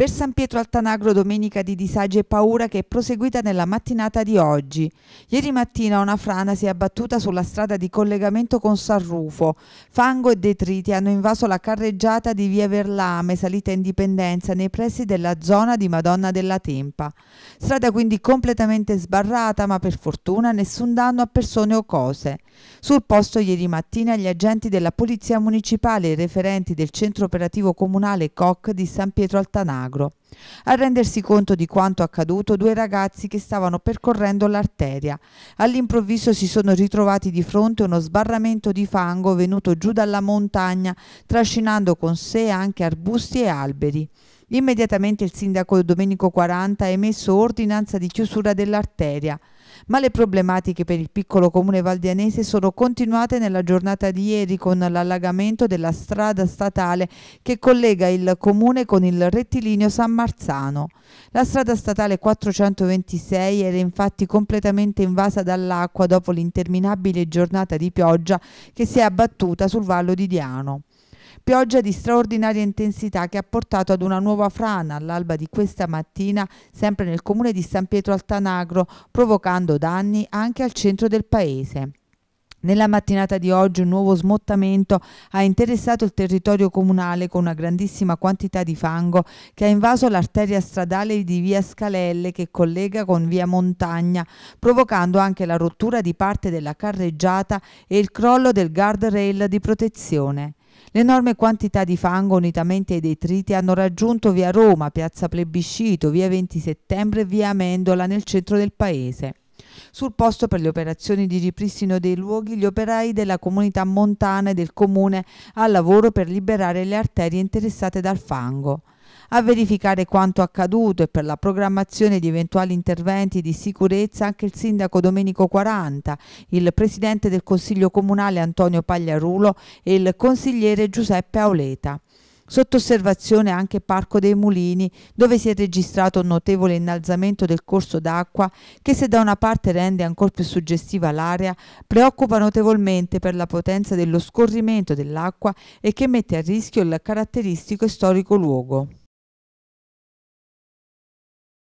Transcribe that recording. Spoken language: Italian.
per San Pietro Altanagro domenica di disagio e paura che è proseguita nella mattinata di oggi. Ieri mattina una frana si è abbattuta sulla strada di collegamento con San Rufo. Fango e detriti hanno invaso la carreggiata di via Verlame, salita Indipendenza, nei pressi della zona di Madonna della Tempa. Strada quindi completamente sbarrata, ma per fortuna nessun danno a persone o cose. Sul posto ieri mattina gli agenti della Polizia Municipale e i referenti del Centro Operativo Comunale COC di San Pietro Altanagro Magro. A rendersi conto di quanto accaduto, due ragazzi che stavano percorrendo l'arteria. All'improvviso si sono ritrovati di fronte a uno sbarramento di fango venuto giù dalla montagna, trascinando con sé anche arbusti e alberi. Immediatamente il sindaco Domenico 40 ha emesso ordinanza di chiusura dell'arteria, ma le problematiche per il piccolo comune valdianese sono continuate nella giornata di ieri con l'allagamento della strada statale che collega il comune con il rettilineo San Marzano. La strada statale 426 era infatti completamente invasa dall'acqua dopo l'interminabile giornata di pioggia che si è abbattuta sul vallo di Diano. Pioggia di straordinaria intensità che ha portato ad una nuova frana all'alba di questa mattina, sempre nel comune di San Pietro Altanagro, provocando danni anche al centro del paese. Nella mattinata di oggi un nuovo smottamento ha interessato il territorio comunale con una grandissima quantità di fango che ha invaso l'arteria stradale di via Scalelle che collega con via Montagna, provocando anche la rottura di parte della carreggiata e il crollo del guardrail di protezione. L'enorme quantità di fango unitamente ai detriti hanno raggiunto via Roma, piazza Plebiscito, via 20 settembre e via Amendola nel centro del paese. Sul posto per le operazioni di ripristino dei luoghi gli operai della comunità montana e del comune al lavoro per liberare le arterie interessate dal fango a verificare quanto accaduto e per la programmazione di eventuali interventi di sicurezza anche il sindaco Domenico 40, il presidente del Consiglio Comunale Antonio Pagliarulo e il consigliere Giuseppe Auleta. Sotto osservazione anche Parco dei Mulini, dove si è registrato un notevole innalzamento del corso d'acqua che se da una parte rende ancora più suggestiva l'area, preoccupa notevolmente per la potenza dello scorrimento dell'acqua e che mette a rischio il caratteristico e storico luogo.